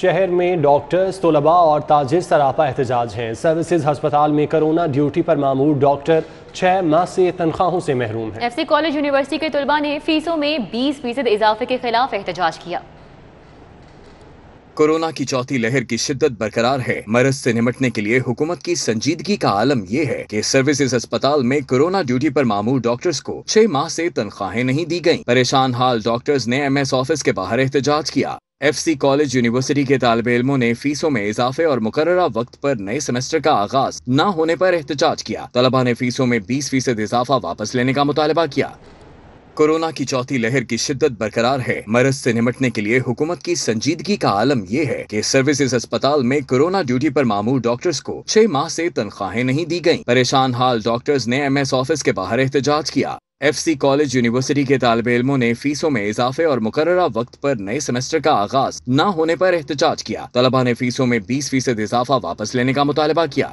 शहर में डॉक्टर्स तलबा और ताजिर सरापा एहतजाज हैं सर्विसेज अस्पताल में कोरोना ड्यूटी पर मामूर डॉक्टर छः माह से तनख्वाहों से महरूम है एफ कॉलेज यूनिवर्सिटी के तलबा ने फीसों में 20 फीसद इजाफे के खिलाफ एहतजाज किया कोरोना की चौथी लहर की शिद्दत बरकरार है मरज से निमटने के लिए हुकूमत की संजीदगी का आलम ये है कि सर्विसेज अस्पताल में कोरोना ड्यूटी पर मामूर डॉक्टर्स को छह माह से तनख्वाहें नहीं दी गईं। परेशान हाल डॉक्टर्स ने एमएस ऑफिस के बाहर एहतजाज किया एफ सी कॉलेज यूनिवर्सिटी के तालब इलमों ने फीसों में इजाफे और मुकर्रा वक्त पर नए सेमेस्टर का आगाज न होने पर एहतजाज किया तलबा ने फीसों में 20 फीसद इजाफा वापस लेने का मुतालबा किया कोरोना की चौथी लहर की शिद्दत बरकरार है मरज से निमटने के लिए हुकूमत की संजीदगी का आलम ये है कि सर्विसेज अस्पताल में कोरोना ड्यूटी पर मामूल डॉक्टर्स को छह माह से तनख्वाहें नहीं दी गईं। परेशान हाल डॉक्टर्स ने एमएस ऑफिस के बाहर एहतजाज किया एफ सी कॉलेज यूनिवर्सिटी के तालब इलमों ने फीसों में इजाफे और मुकर्रा वक्त पर नए सेमेस्टर का आगाज न होने पर एहतजाज किया तलबा ने फीसों में 20 फीसद इजाफा वापस लेने का मुतालबा किया